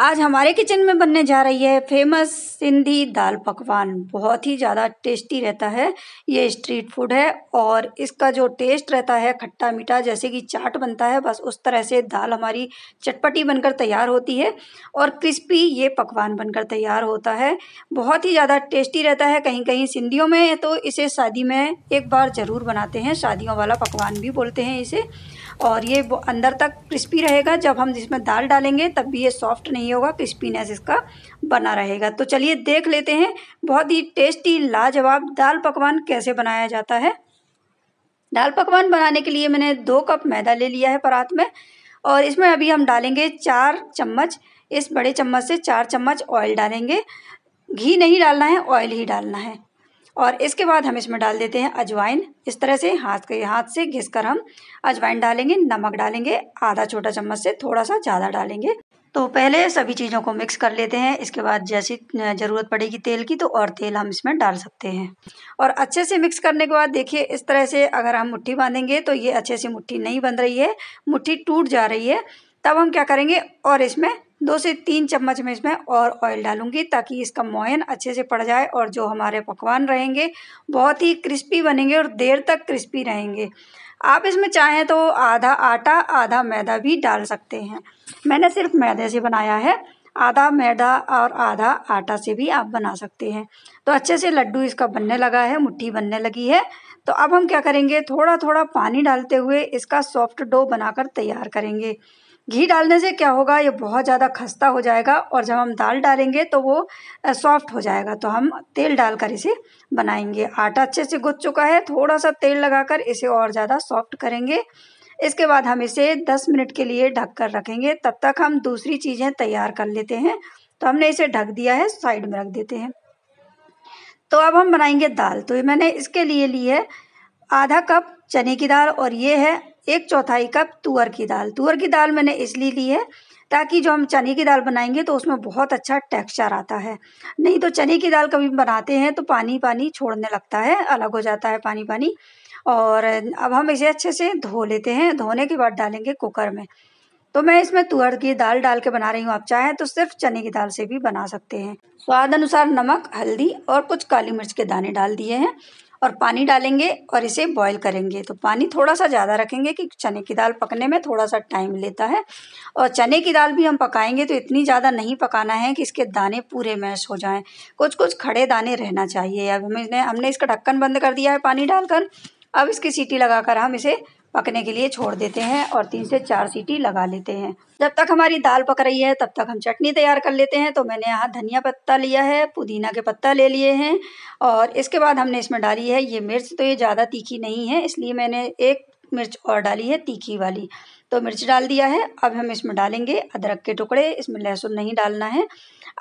आज हमारे किचन में बनने जा रही है फेमस सिंधी दाल पकवान बहुत ही ज़्यादा टेस्टी रहता है ये स्ट्रीट फूड है और इसका जो टेस्ट रहता है खट्टा मीठा जैसे कि चाट बनता है बस उस तरह से दाल हमारी चटपटी बनकर तैयार होती है और क्रिस्पी ये पकवान बनकर तैयार होता है बहुत ही ज़्यादा टेस्टी रहता है कहीं कहीं सिंधियों में तो इसे शादी में एक बार ज़रूर बनाते हैं शादियों वाला पकवान भी बोलते हैं इसे और ये अंदर तक क्रिस्पी रहेगा जब हम इसमें दाल डालेंगे तब भी ये सॉफ्ट नहीं होगा क्रिस्पीनेस इसका बना रहेगा तो चलिए देख लेते हैं बहुत ही टेस्टी लाजवाब दाल पकवान कैसे बनाया जाता है दाल पकवान बनाने के लिए मैंने दो कप मैदा ले लिया है परात में और इसमें अभी हम डालेंगे चार चम्मच इस बड़े चम्मच से चार चम्मच ऑयल डालेंगे घी नहीं डालना है ऑयल ही डालना है और इसके बाद हम इसमें डाल देते हैं अजवाइन इस तरह से हाथ के हाथ से घिस कर हम अजवाइन डालेंगे नमक डालेंगे आधा छोटा चम्मच से थोड़ा सा ज़्यादा डालेंगे तो पहले सभी चीज़ों को मिक्स कर लेते हैं इसके बाद जैसी ज़रूरत पड़ेगी तेल की तो और तेल हम इसमें डाल सकते हैं और अच्छे से मिक्स करने के बाद देखिए इस तरह से अगर हम मुट्ठी बांधेंगे तो ये अच्छे से मुट्ठी नहीं बन रही है मुट्ठी टूट जा रही है तब हम क्या करेंगे और इसमें दो से तीन चम्मच में इसमें और ऑयल डालूंगी ताकि इसका मोयन अच्छे से पड़ जाए और जो हमारे पकवान रहेंगे बहुत ही क्रिस्पी बनेंगे और देर तक क्रिस्पी रहेंगे आप इसमें चाहें तो आधा आटा आधा मैदा भी डाल सकते हैं मैंने सिर्फ मैदे से बनाया है आधा मैदा और आधा आटा से भी आप बना सकते हैं तो अच्छे से लड्डू इसका बनने लगा है मुट्ठी बनने लगी है तो अब हम क्या करेंगे थोड़ा थोड़ा पानी डालते हुए इसका सॉफ्ट डो बनाकर तैयार करेंगे घी डालने से क्या होगा ये बहुत ज़्यादा खस्ता हो जाएगा और जब हम दाल डालेंगे तो वो सॉफ्ट हो जाएगा तो हम तेल डालकर इसे बनाएंगे आटा अच्छे से गुद चुका है थोड़ा सा तेल लगाकर इसे और ज़्यादा सॉफ्ट करेंगे इसके बाद हम इसे 10 मिनट के लिए ढक कर रखेंगे तब तक हम दूसरी चीज़ें तैयार कर लेते हैं तो हमने इसे ढक दिया है साइड में रख देते हैं तो अब हम बनाएंगे दाल तो मैंने इसके लिए ली है आधा कप चने की दाल और ये है एक चौथाई कप तुअर की दाल तुअर की दाल मैंने इसलिए ली है ताकि जो हम चने की दाल बनाएंगे तो उसमें बहुत अच्छा टेक्सचर आता है नहीं तो चने की दाल कभी बनाते हैं तो पानी पानी छोड़ने लगता है अलग हो जाता है पानी पानी और अब हम इसे अच्छे से धो लेते हैं धोने के बाद डालेंगे कुकर में तो मैं इसमें तुअर की दाल डाल के बना रही हूँ आप चाहें तो सिर्फ चने की दाल से भी बना सकते हैं स्वाद अनुसार नमक हल्दी और कुछ काली मिर्च के दाने डाल दिए हैं और पानी डालेंगे और इसे बॉईल करेंगे तो पानी थोड़ा सा ज़्यादा रखेंगे कि चने की दाल पकने में थोड़ा सा टाइम लेता है और चने की दाल भी हम पकाएंगे तो इतनी ज़्यादा नहीं पकाना है कि इसके दाने पूरे मैश हो जाएं कुछ कुछ खड़े दाने रहना चाहिए अब हमने हमने इसका ढक्कन बंद कर दिया है पानी डालकर अब इसकी सीटी लगाकर हम इसे पकने के लिए छोड़ देते हैं और तीन से चार सीटी लगा लेते हैं जब तक हमारी दाल पक रही है तब तक हम चटनी तैयार कर लेते हैं तो मैंने यहाँ धनिया पत्ता लिया है पुदीना के पत्ता ले लिए हैं और इसके बाद हमने इसमें डाली है ये मिर्च तो ये ज़्यादा तीखी नहीं है इसलिए मैंने एक मिर्च और डाली है तीखी वाली तो मिर्च डाल दिया है अब हम इसमें डालेंगे अदरक के टुकड़े इसमें लहसुन नहीं डालना है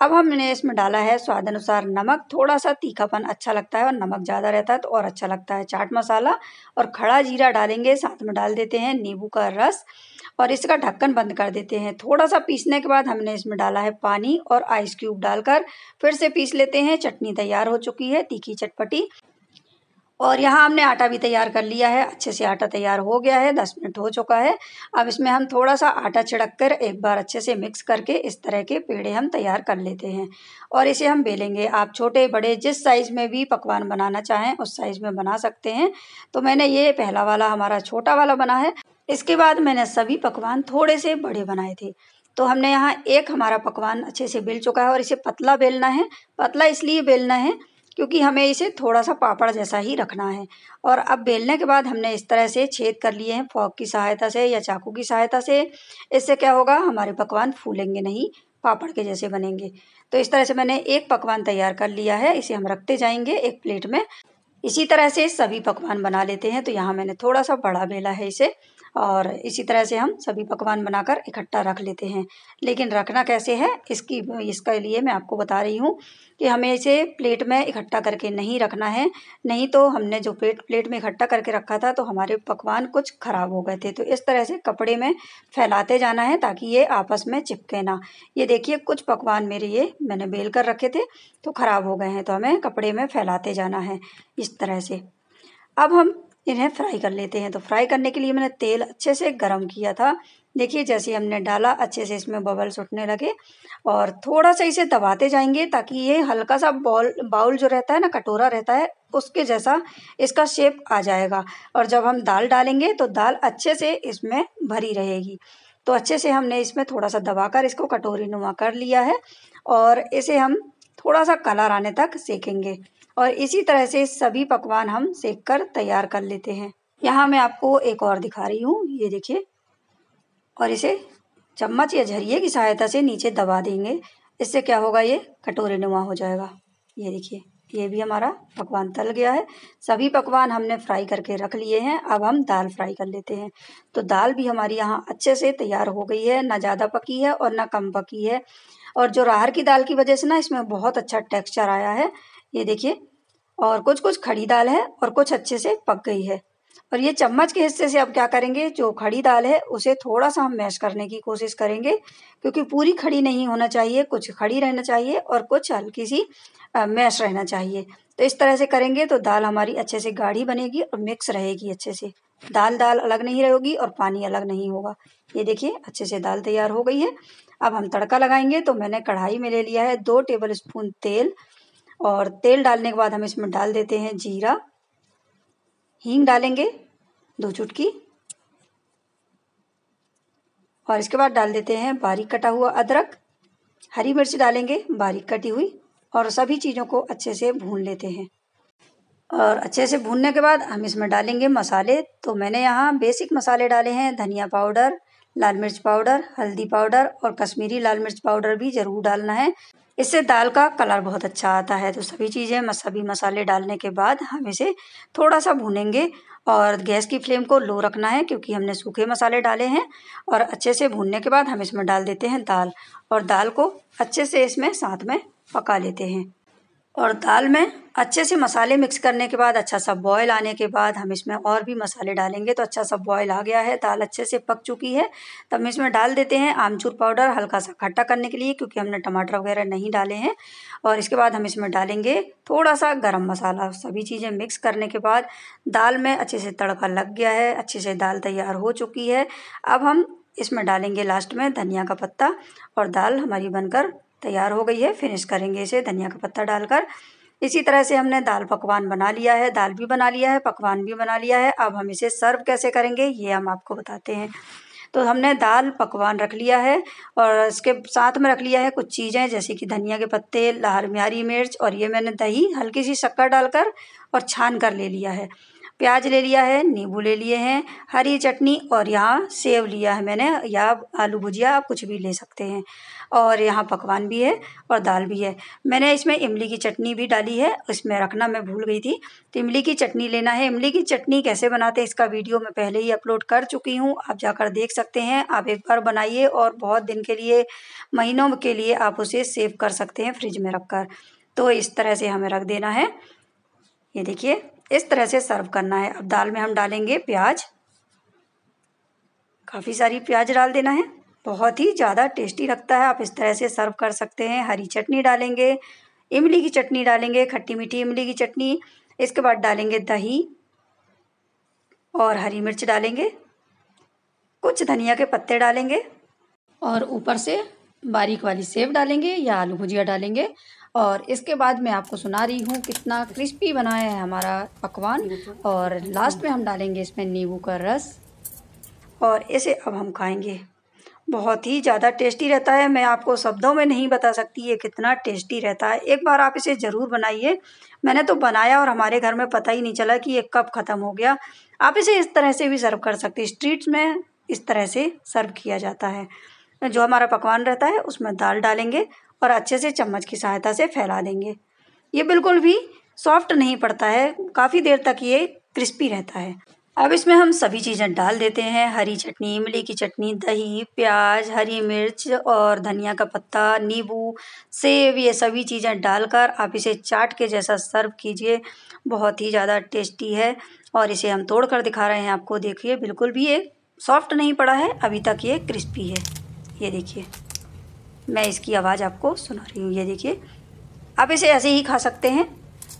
अब हमने इसमें डाला है स्वाद अनुसार नमक थोड़ा सा तीखापन अच्छा लगता है और नमक ज़्यादा रहता है तो और अच्छा लगता है चाट मसाला और खड़ा जीरा डालेंगे साथ में डाल देते हैं नींबू का रस और इसका ढक्कन बंद कर देते हैं थोड़ा सा पीसने के बाद हमने इसमें डाला है पानी और आइस क्यूब डालकर फिर से पीस लेते हैं चटनी तैयार हो चुकी है तीखी चटपटी और यहाँ हमने आटा भी तैयार कर लिया है अच्छे से आटा तैयार हो गया है दस मिनट हो चुका है अब इसमें हम थोड़ा सा आटा छिड़क कर एक बार अच्छे से मिक्स करके इस तरह के पेड़े हम तैयार कर लेते हैं और इसे हम बेलेंगे आप छोटे बड़े जिस साइज़ में भी पकवान बनाना चाहें उस साइज़ में बना सकते हैं तो मैंने ये पहला वाला हमारा छोटा वाला बना है इसके बाद मैंने सभी पकवान थोड़े से बड़े बनाए थे तो हमने यहाँ एक हमारा पकवान अच्छे से बेल चुका है और इसे पतला बेलना है पतला इसलिए बेलना है क्योंकि हमें इसे थोड़ा सा पापड़ जैसा ही रखना है और अब बेलने के बाद हमने इस तरह से छेद कर लिए हैं फॉक की सहायता से या चाकू की सहायता से इससे क्या होगा हमारे पकवान फूलेंगे नहीं पापड़ के जैसे बनेंगे तो इस तरह से मैंने एक पकवान तैयार कर लिया है इसे हम रखते जाएंगे एक प्लेट में इसी तरह से सभी पकवान बना लेते हैं तो यहाँ मैंने थोड़ा सा बड़ा बेला है इसे और इसी तरह से हम सभी पकवान बनाकर इकट्ठा रख लेते हैं लेकिन रखना कैसे है इसकी इसके लिए मैं आपको बता रही हूँ कि हमें इसे प्लेट में इकट्ठा करके नहीं रखना है नहीं तो हमने जो प्लेट प्लेट में इकट्ठा करके रखा था तो हमारे पकवान कुछ ख़राब हो गए थे तो इस तरह से कपड़े में फैलाते जाना है ताकि ये आपस में चिपके ना ये देखिए कुछ पकवान मेरे ये मैंने बेल कर रखे थे तो ख़राब हो गए हैं तो हमें कपड़े में फैलाते जाना है इस तरह से अब हम इन्हें फ्राई कर लेते हैं तो फ्राई करने के लिए मैंने तेल अच्छे से गर्म किया था देखिए जैसे हमने डाला अच्छे से इसमें बबल्स उठने लगे और थोड़ा सा इसे दबाते जाएंगे ताकि ये हल्का सा बॉल बाउल जो रहता है ना कटोरा रहता है उसके जैसा इसका शेप आ जाएगा और जब हम दाल डालेंगे तो दाल अच्छे से इसमें भरी रहेगी तो अच्छे से हमने इसमें थोड़ा सा दबाकर इसको कटोरी नुमा कर लिया है और इसे हम थोड़ा सा कलर आने तक सेकेंगे और इसी तरह से सभी पकवान हम सेक कर तैयार कर लेते हैं यहाँ मैं आपको एक और दिखा रही हूँ ये देखिए और इसे चम्मच या झरिए की सहायता से नीचे दबा देंगे इससे क्या होगा ये कटोरे नुमा हो जाएगा ये देखिए ये भी हमारा पकवान तल गया है सभी पकवान हमने फ्राई करके रख लिए हैं अब हम दाल फ्राई कर लेते हैं तो दाल भी हमारी यहाँ अच्छे से तैयार हो गई है ना ज़्यादा पकी है और ना कम पकी है और जो राहर की दाल की वजह से ना इसमें बहुत अच्छा टेक्स्चर आया है ये देखिए और कुछ कुछ खड़ी दाल है और कुछ अच्छे से पक गई है और ये चम्मच के हिस्से से अब क्या करेंगे जो खड़ी दाल है उसे थोड़ा सा हम मैश करने की कोशिश करेंगे क्योंकि पूरी खड़ी नहीं होना चाहिए कुछ खड़ी रहना चाहिए और कुछ हल्की सी मैश रहना चाहिए तो इस तरह से करेंगे तो दाल हमारी अच्छे से गाढ़ी बनेगी और मिक्स रहेगी अच्छे से दाल दाल अलग नहीं रहेगी और पानी अलग नहीं होगा ये देखिए अच्छे से दाल तैयार हो गई है अब हम तड़का लगाएंगे तो मैंने कढ़ाई में ले लिया है दो टेबल स्पून तेल और तेल डालने के बाद हम इसमें डाल देते हैं जीरा हींग डालेंगे दो चुटकी और इसके बाद डाल देते हैं बारीक कटा हुआ अदरक हरी मिर्च डालेंगे बारीक कटी हुई और सभी चीज़ों को अच्छे से भून लेते हैं और अच्छे से भूनने के बाद हम इसमें डालेंगे मसाले तो मैंने यहाँ बेसिक मसाले डाले हैं धनिया पाउडर लाल मिर्च पाउडर हल्दी पाउडर और कश्मीरी लाल मिर्च पाउडर भी ज़रूर डालना है इससे दाल का कलर बहुत अच्छा आता है तो सभी चीज़ें सभी मसाले डालने के बाद हम इसे थोड़ा सा भूनेंगे और गैस की फ्लेम को लो रखना है क्योंकि हमने सूखे मसाले डाले हैं और अच्छे से भूनने के बाद हम इसमें डाल देते हैं दाल और दाल को अच्छे से इसमें साथ में पका लेते हैं और दाल में अच्छे से मसाले मिक्स करने के बाद अच्छा सा बॉयल आने के बाद हम इसमें और भी मसाले डालेंगे तो अच्छा सा बॉयल आ गया है दाल अच्छे से पक चुकी है तब हम इसमें डाल देते हैं आमचूर पाउडर हल्का सा खट्टा करने के लिए क्योंकि हमने टमाटर वगैरह नहीं डाले हैं और इसके बाद हम इसमें डालेंगे थोड़ा सा गर्म मसाला सभी चीज़ें मिक्स करने के बाद दाल में अच्छे से तड़का लग गया है अच्छे से दाल तैयार हो चुकी है अब हम इसमें डालेंगे लास्ट में धनिया का पत्ता और दाल हमारी बनकर तैयार हो गई है फिनिश करेंगे इसे धनिया का पत्ता डालकर इसी तरह से हमने दाल पकवान बना लिया है दाल भी बना लिया है पकवान भी बना लिया है अब हम इसे सर्व कैसे करेंगे ये हम आपको बताते हैं तो हमने दाल पकवान रख लिया है और इसके साथ में रख लिया है कुछ चीज़ें जैसे कि धनिया के पत्ते लाल म्यारी मिर्च और ये मैंने दही हल्की सी शक्कर डालकर और छान कर ले लिया है प्याज ले लिया है नींबू ले लिए हैं हरी चटनी और यहाँ सेव लिया है मैंने या आलू भुजिया आप कुछ भी ले सकते हैं और यहाँ पकवान भी है और दाल भी है मैंने इसमें इमली की चटनी भी डाली है उसमें रखना मैं भूल गई थी तो इमली की चटनी लेना है इमली की चटनी कैसे बनाते हैं इसका वीडियो मैं पहले ही अपलोड कर चुकी हूँ आप जाकर देख सकते हैं आप एक बार बनाइए और बहुत दिन के लिए महीनों के लिए आप उसे सेव कर सकते हैं फ्रिज में रख कर तो इस तरह से हमें रख देना है ये देखिए इस तरह से सर्व करना है अब दाल में हम डालेंगे प्याज काफ़ी सारी प्याज डाल देना है बहुत ही ज़्यादा टेस्टी लगता है आप इस तरह से सर्व कर सकते हैं हरी चटनी डालेंगे इमली की चटनी डालेंगे खट्टी मीठी इमली की चटनी इसके बाद डालेंगे दही और हरी मिर्च डालेंगे कुछ धनिया के पत्ते डालेंगे और ऊपर से बारीक वाली सेब डालेंगे या आलू भुजिया डालेंगे और इसके बाद मैं आपको सुना रही हूँ कितना क्रिस्पी बनाया है हमारा पकवान और लास्ट में हम डालेंगे इसमें नींबू का रस और इसे अब हम खाएंगे बहुत ही ज़्यादा टेस्टी रहता है मैं आपको शब्दों में नहीं बता सकती ये कितना टेस्टी रहता है एक बार आप इसे ज़रूर बनाइए मैंने तो बनाया और हमारे घर में पता ही नहीं चला कि ये कब ख़त्म हो गया आप इसे इस तरह से भी सर्व कर सकते हैं स्ट्रीट्स में इस तरह से सर्व किया जाता है जो हमारा पकवान रहता है उसमें दाल डालेंगे और अच्छे से चम्मच की सहायता से फैला देंगे ये बिल्कुल भी सॉफ्ट नहीं पड़ता है काफ़ी देर तक ये क्रिस्पी रहता है अब इसमें हम सभी चीज़ें डाल देते हैं हरी चटनी इमली की चटनी दही प्याज हरी मिर्च और धनिया का पत्ता नींबू सेब ये सभी चीज़ें डालकर आप इसे चाट के जैसा सर्व कीजिए बहुत ही ज़्यादा टेस्टी है और इसे हम तोड़ कर दिखा रहे हैं आपको देखिए बिल्कुल भी ये सॉफ्ट नहीं पड़ा है अभी तक ये क्रिस्पी है ये देखिए मैं इसकी आवाज़ आपको सुना रही हूँ ये देखिए आप इसे ऐसे ही खा सकते हैं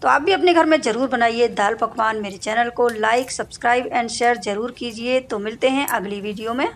तो आप भी अपने घर में ज़रूर बनाइए दाल पकवान मेरे चैनल को लाइक सब्सक्राइब एंड शेयर ज़रूर कीजिए तो मिलते हैं अगली वीडियो में